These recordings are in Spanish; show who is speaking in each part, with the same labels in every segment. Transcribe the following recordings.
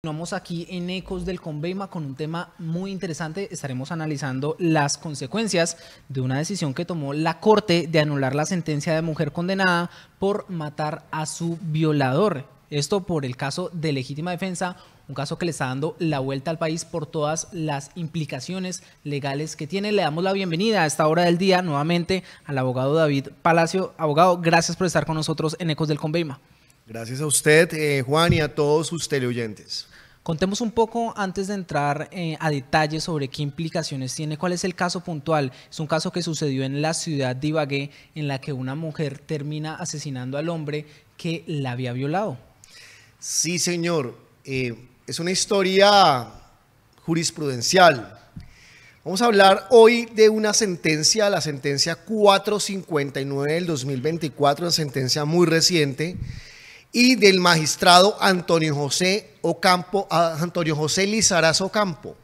Speaker 1: Continuamos aquí en Ecos del Conveima con un tema muy interesante. Estaremos analizando las consecuencias de una decisión que tomó la Corte de anular la sentencia de mujer condenada por matar a su violador. Esto por el caso de legítima defensa, un caso que le está dando la vuelta al país por todas las implicaciones legales que tiene. Le damos la bienvenida a esta hora del día nuevamente al abogado David Palacio. Abogado, gracias por estar con nosotros en Ecos del Conveima. Gracias a usted, eh, Juan, y a todos sus teleoyentes. Contemos un poco antes de entrar eh, a detalles sobre qué implicaciones tiene, cuál es el caso puntual. Es un caso que sucedió en la ciudad de Ibagué, en la que una mujer termina
Speaker 2: asesinando al hombre que la había violado. Sí, señor. Eh, es una historia jurisprudencial. Vamos a hablar hoy de una sentencia, la sentencia 459 del 2024, una sentencia muy reciente y del magistrado Antonio José Ocampo, ah, Antonio José Lizarazo Ocampo,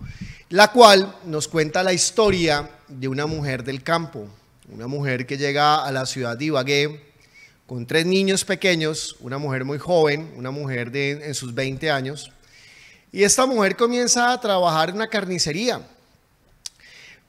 Speaker 2: la cual nos cuenta la historia de una mujer del campo, una mujer que llega a la ciudad de Ibagué con tres niños pequeños, una mujer muy joven, una mujer de, en sus 20 años, y esta mujer comienza a trabajar en una carnicería,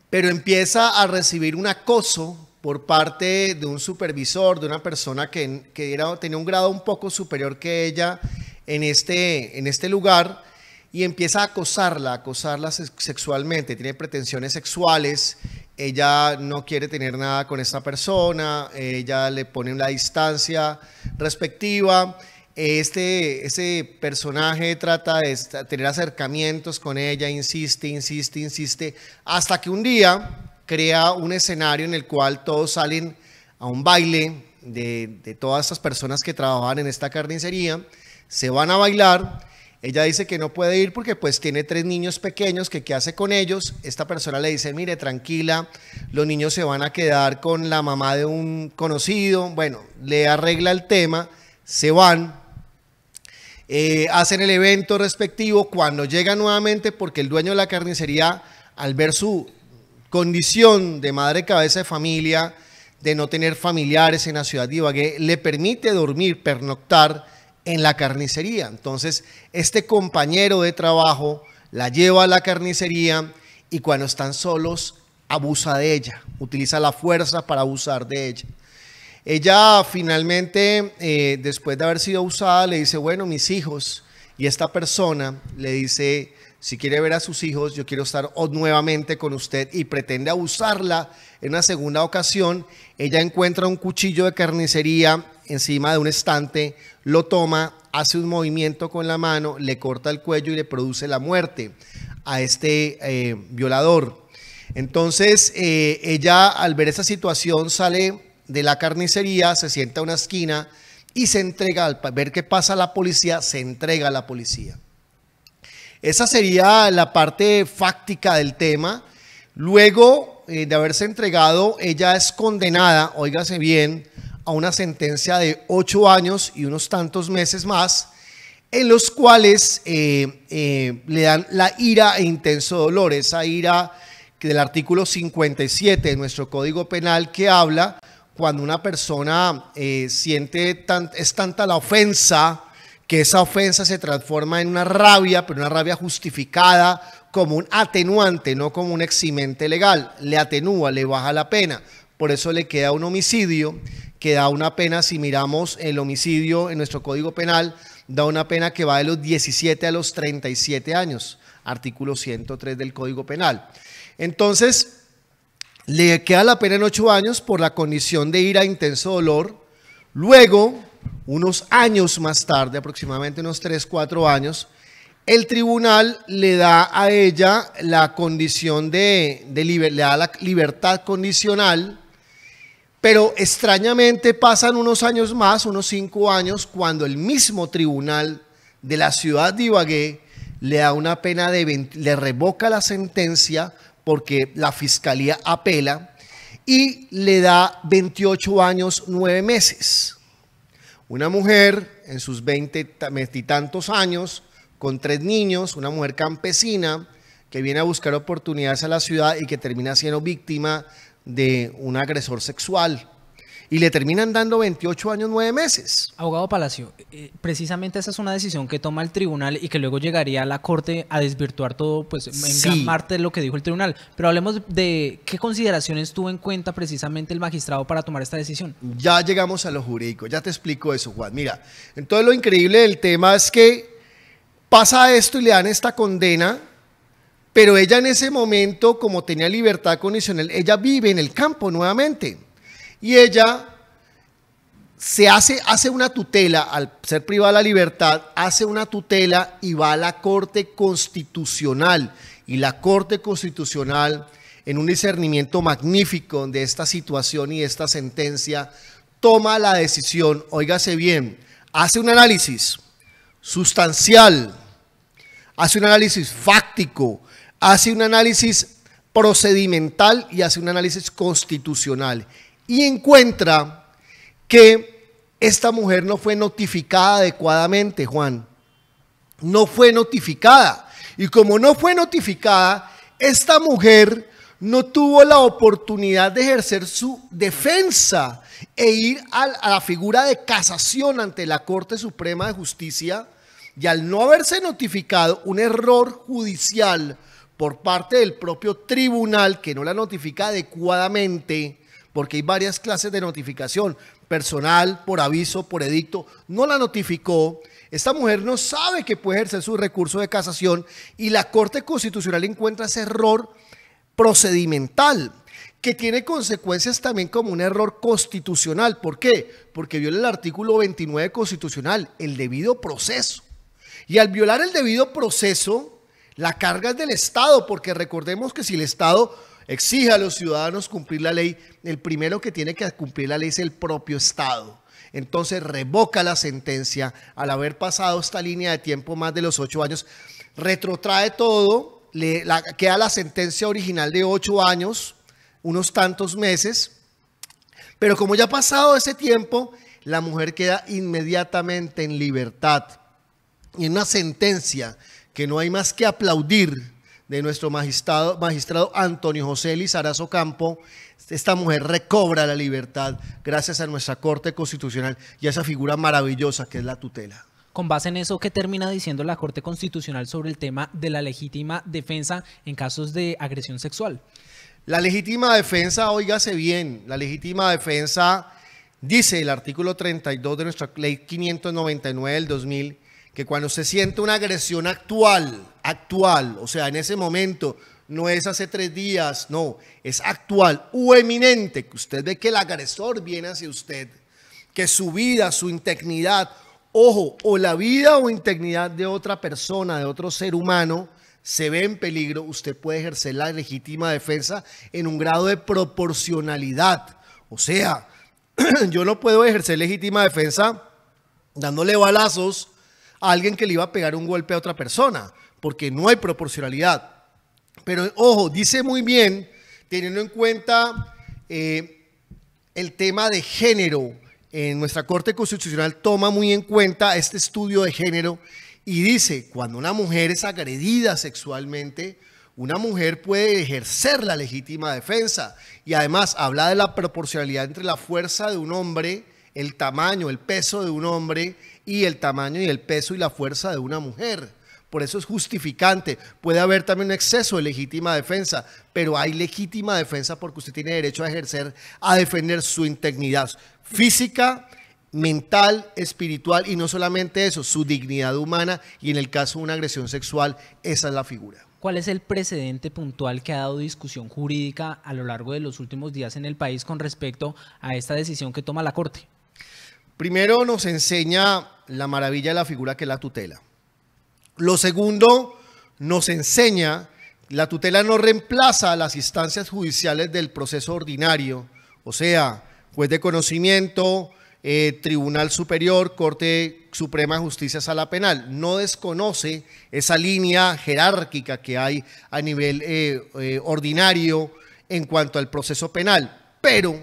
Speaker 2: pero empieza a recibir un acoso por parte de un supervisor, de una persona que, que tenía un grado un poco superior que ella en este, en este lugar y empieza a acosarla, acosarla sexualmente, tiene pretensiones sexuales, ella no quiere tener nada con esta persona, ella le pone la distancia respectiva. Este, personaje trata de tener acercamientos con ella, insiste, insiste, insiste, hasta que un día crea un escenario en el cual todos salen a un baile de, todas estas personas que trabajaban en esta carnicería, se van a bailar. Ella dice que no puede ir porque pues tiene tres niños pequeños, que qué hace con ellos. Esta persona le dice, mire, tranquila, los niños se van a quedar con la mamá de un conocido. Bueno, le arregla el tema, se van, eh, hacen el evento respectivo. Cuando llega nuevamente, porque el dueño de la carnicería, al ver su condición de madre cabeza de familia, de no tener familiares en la ciudad de Ibagué, le permite dormir, pernoctar en la carnicería. Entonces, este compañero de trabajo la lleva a la carnicería y cuando están solos, abusa de ella, utiliza la fuerza para abusar de ella. Ella finalmente, eh, después de haber sido abusada, le dice, bueno, mis hijos, y esta persona le dice, si quiere ver a sus hijos, yo quiero estar nuevamente con usted y pretende abusarla en una segunda ocasión, ella encuentra un cuchillo de carnicería encima de un estante, lo toma, hace un movimiento con la mano, le corta el cuello y le produce la muerte a este eh, violador. Entonces eh, ella al ver esa situación sale de la carnicería, se sienta a una esquina y se entrega, al ver qué pasa la policía, se entrega a la policía. Esa sería la parte fáctica del tema. Luego eh, de haberse entregado, ella es condenada, óigase bien, a una sentencia de ocho años y unos tantos meses más, en los cuales eh, eh, le dan la ira e intenso dolor, esa ira del artículo 57 de nuestro Código Penal que habla cuando una persona siente es tanta la ofensa, que esa ofensa se transforma en una rabia, pero una rabia justificada como un atenuante, no como un eximente legal. Le atenúa, le baja la pena. Por eso le queda un homicidio, que da una pena, si miramos el homicidio en nuestro código penal, da una pena que va de los 17 a los 37 años, artículo 103 del código penal. Entonces, le queda la pena en 8 años por la condición de ira, intenso dolor. Luego, unos años más tarde, aproximadamente unos 3, 4 años, el tribunal le da a ella la condición de, da la libertad condicional, pero extrañamente pasan unos años más, unos 5 años, cuando el mismo tribunal de la ciudad de Ibagué le da una pena de le revoca la sentencia porque la fiscalía apela y le da 28 años, 9 meses. Una mujer en sus tantos años, con tres niños, una mujer campesina que viene a buscar oportunidades a la ciudad y que termina siendo víctima de un agresor sexual y le terminan dando 28 años, 9 meses.
Speaker 1: Abogado Palacio, eh, eh, precisamente esa es una decisión que toma el tribunal y que luego llegaría a la corte a desvirtuar todo, pues en parte de lo que dijo el tribunal. Pero hablemos de qué
Speaker 2: consideraciones tuvo en cuenta precisamente el magistrado para tomar esta decisión. Ya llegamos a lo jurídico, ya te explico eso, Juan. Mira, entonces lo increíble del tema es que pasa esto y le dan esta condena. Pero ella en ese momento, como tenía libertad condicional, ella vive en el campo nuevamente y ella se hace, hace una tutela, al ser privada de la libertad, hace una tutela y va a la Corte Constitucional. Y la Corte Constitucional, en un discernimiento magnífico de esta situación y esta sentencia, toma la decisión, óigase bien, hace un análisis sustancial, hace un análisis fáctico, hace un análisis procedimental y hace un análisis constitucional y encuentra que esta mujer no fue notificada adecuadamente, Juan. No fue notificada. Y como no fue notificada, esta mujer no tuvo la oportunidad de ejercer su defensa e ir a, la figura de casación ante la Corte Suprema de Justicia. Y al no haberse notificado un error judicial por parte del propio tribunal que no la notifica adecuadamente, porque hay varias clases de notificación, personal, por aviso, por edicto, no la notificó, esta mujer no sabe que puede ejercer su recurso de casación y la Corte Constitucional encuentra ese error procedimental que tiene consecuencias también como un error constitucional. ¿Por qué? Porque viola el artículo 29 constitucional, el debido proceso. Y al violar el debido proceso, la carga es del Estado, porque recordemos que si el Estado exige a los ciudadanos cumplir la ley, el primero que tiene que cumplir la ley es el propio Estado. Entonces revoca la sentencia al haber pasado esta línea de tiempo más de los ocho años, retrotrae todo, le, queda la sentencia original de ocho años, unos tantos meses, pero como ya ha pasado ese tiempo, la mujer queda inmediatamente en libertad. Y en una sentencia que no hay más que aplaudir, de nuestro magistrado, magistrado Antonio José Lizarazo Campo, esta mujer recobra la libertad gracias a nuestra Corte Constitucional y a esa figura maravillosa que es la tutela.
Speaker 1: Con base en eso, ¿qué termina diciendo la Corte Constitucional sobre
Speaker 2: el tema de la legítima defensa en casos de agresión sexual? La legítima defensa, óigase bien, la legítima defensa dice el artículo 32 de nuestra ley 599 del 2000 que cuando se siente una agresión actual, actual, o sea, en ese momento, no es hace tres días, no, es actual u eminente, que usted ve que el agresor viene hacia usted, que su vida, su integridad, ojo, o la vida o integridad de otra persona, de otro ser humano, se ve en peligro, usted puede ejercer la legítima defensa en un grado de proporcionalidad. O sea, yo no puedo ejercer legítima defensa dándole balazos a alguien que le iba a pegar un golpe a otra persona, porque no hay proporcionalidad. Pero ojo, dice muy bien, teniendo en cuenta eh, el tema de género, en nuestra Corte Constitucional toma muy en cuenta este estudio de género y dice, cuando una mujer es agredida sexualmente, una mujer puede ejercer la legítima defensa. Y además habla de la proporcionalidad entre la fuerza de un hombre, el tamaño, el peso de un hombre y el tamaño y el peso y la fuerza de una mujer. Por eso es justificante. Puede haber también un exceso de legítima defensa, pero hay legítima defensa porque usted tiene derecho a ejercer, a defender su integridad física, mental, espiritual y no solamente eso, su dignidad humana y en el caso de una agresión sexual, esa es la figura. ¿Cuál es el precedente puntual
Speaker 1: que ha dado discusión jurídica a lo largo
Speaker 2: de los últimos días en el país con respecto a esta decisión que toma la Corte? Primero nos enseña la maravilla de la figura que es la tutela. Lo segundo, nos enseña, la tutela no reemplaza a las instancias judiciales del proceso ordinario, o sea, juez de conocimiento, eh, Tribunal Superior, Corte Suprema de Justicia, Sala Penal. No desconoce esa línea jerárquica que hay a nivel eh, eh, ordinario en cuanto al proceso penal, pero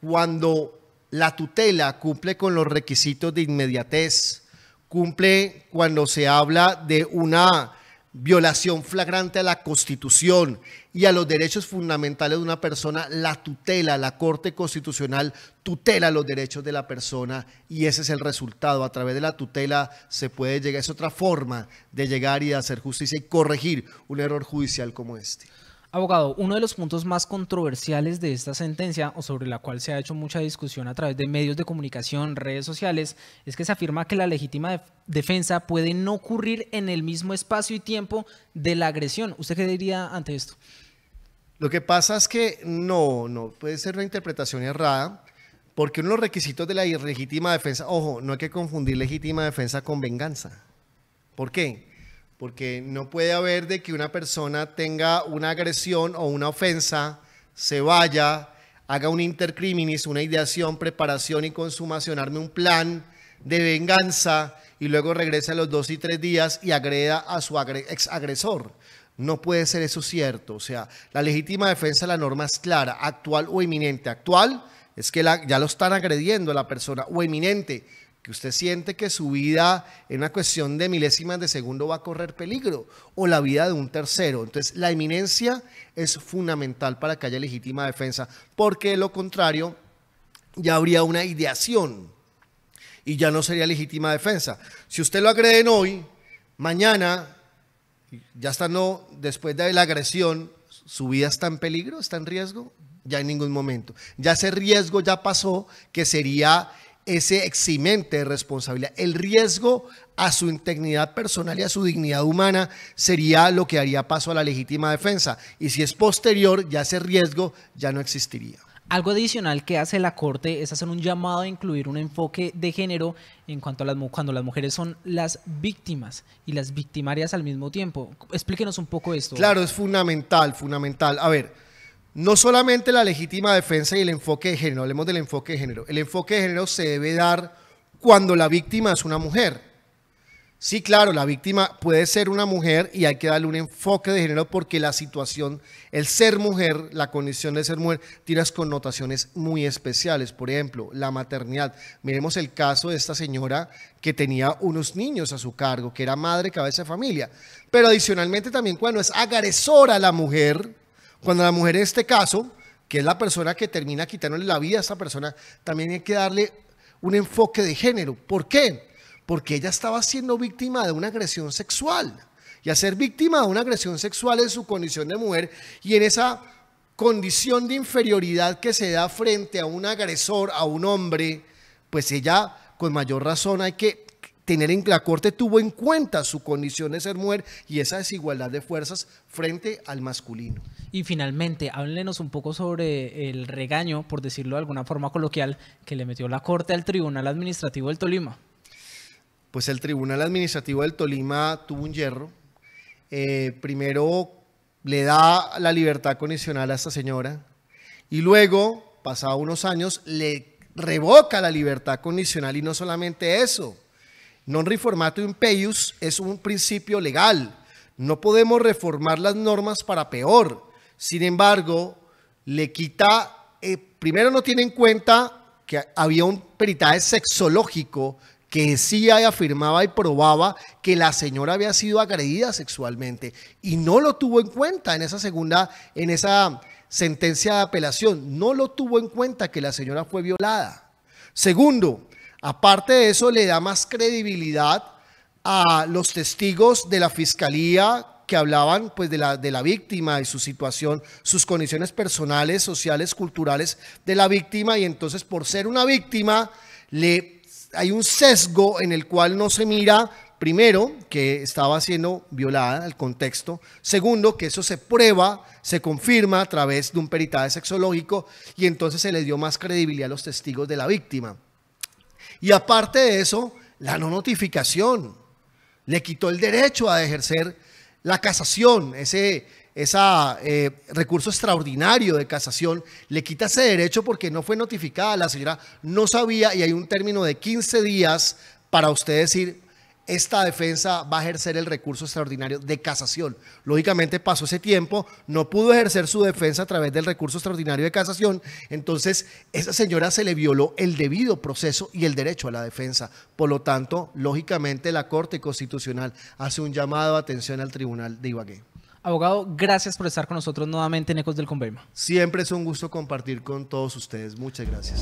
Speaker 2: cuando la tutela cumple con los requisitos de inmediatez, cumple cuando se habla de una violación flagrante a la Constitución y a los derechos fundamentales de una persona, la tutela, la Corte Constitucional tutela los derechos de la persona y ese es el resultado. A través de la tutela se puede llegar, es otra forma de llegar y de hacer justicia y corregir un error judicial como este. Abogado, uno de los puntos más controversiales
Speaker 1: de esta sentencia, o sobre la cual se ha hecho mucha discusión a través de medios de comunicación, redes sociales, es que se afirma que la legítima defensa puede no ocurrir en el mismo espacio y
Speaker 2: tiempo de la agresión. ¿Usted qué diría ante esto? Lo que pasa es que no, no, puede ser una interpretación errada, porque uno de los requisitos de la legítima defensa, ojo, no hay que confundir legítima defensa con venganza. ¿Por qué? porque no puede haber de que una persona tenga una agresión o una ofensa, se vaya, haga un intercriminis, una ideación, preparación y consumación, arme un plan de venganza y luego regrese a los dos y tres días y agreda a su ex agresor. No puede ser eso cierto. O sea, la legítima defensa de la norma es clara, actual o eminente. Actual es que ya lo están agrediendo a la persona o eminente que usted siente que su vida en una cuestión de milésimas de segundo va a correr peligro o la vida de un tercero. Entonces, la eminencia es fundamental para que haya legítima defensa, porque de lo contrario ya habría una ideación y ya no sería legítima defensa. Si usted lo agrede hoy, mañana, ya está no, después de la agresión, su vida está en peligro, está en riesgo, ya en ningún momento. Ya ese riesgo ya pasó, que sería ese eximente de responsabilidad. El riesgo a su integridad personal y a su dignidad humana sería lo que haría paso a la legítima defensa. Y si es posterior, ya ese riesgo ya no existiría.
Speaker 1: Algo adicional que hace la Corte es hacer un llamado a incluir un enfoque de género en cuanto a las, cuando las mujeres son las víctimas y las victimarias al mismo
Speaker 2: tiempo. Explíquenos un poco esto. Claro, es fundamental, fundamental. A ver, no solamente la legítima defensa y el enfoque de género, hablemos del enfoque de género. El enfoque de género se debe dar cuando la víctima es una mujer. Sí, claro, la víctima puede ser una mujer y hay que darle un enfoque de género porque la situación, el ser mujer, la condición de ser mujer, tiene las connotaciones muy especiales. Por ejemplo, la maternidad. Miremos el caso de esta señora que tenía unos niños a su cargo, que era madre, cabeza de familia. Pero adicionalmente también cuando es agresora la mujer, cuando la mujer en este caso, que es la persona que termina quitándole la vida a esta persona, también hay que darle un enfoque de género. ¿Por qué? Porque ella estaba siendo víctima de una agresión sexual. Y a ser víctima de una agresión sexual en su condición de mujer y en esa condición de inferioridad que se da frente a un agresor, a un hombre, pues ella con mayor razón hay que tener la Corte tuvo en cuenta su condición de ser mujer y esa desigualdad de fuerzas frente al masculino.
Speaker 1: Y finalmente, háblenos un poco sobre el regaño, por decirlo de alguna forma coloquial, que le metió la Corte al Tribunal Administrativo
Speaker 2: del Tolima. Pues el Tribunal Administrativo del Tolima tuvo un hierro. Eh, primero le da la libertad condicional a esta señora y luego, pasados unos años, le revoca la libertad condicional y no solamente eso, Non reformato impeius es un principio legal. No podemos reformar las normas para peor. Sin embargo, le quita, eh, primero no tiene en cuenta que había un peritaje sexológico que decía y afirmaba y probaba que la señora había sido agredida sexualmente y no lo tuvo en cuenta en esa segunda, en esa sentencia de apelación, no lo tuvo en cuenta que la señora fue violada. Segundo, Aparte de eso, le da más credibilidad a los testigos de la fiscalía que hablaban pues de la, de la víctima y su situación, sus condiciones personales, sociales, culturales de la víctima y entonces por ser una víctima le hay un sesgo en el cual no se mira primero que estaba siendo violada el contexto, segundo que eso se prueba, se confirma a través de un peritaje sexológico y entonces se le dio más credibilidad a los testigos de la víctima. Y aparte de eso, la no notificación le quitó el derecho a ejercer la casación, ese esa, eh, recurso extraordinario de casación, le quita ese derecho porque no fue notificada, la señora no sabía y hay un término de 15 días para usted decir, esta defensa va a ejercer el recurso extraordinario de casación. Lógicamente pasó ese tiempo, no pudo ejercer su defensa a través del recurso extraordinario de casación, entonces esa señora se le violó el debido proceso y el derecho a la defensa. Por lo tanto, lógicamente la Corte Constitucional hace un llamado de atención al Tribunal de Ibagué. Abogado, gracias por estar con nosotros nuevamente en Ecos del Convenio. Siempre es un gusto compartir con todos ustedes. Muchas gracias.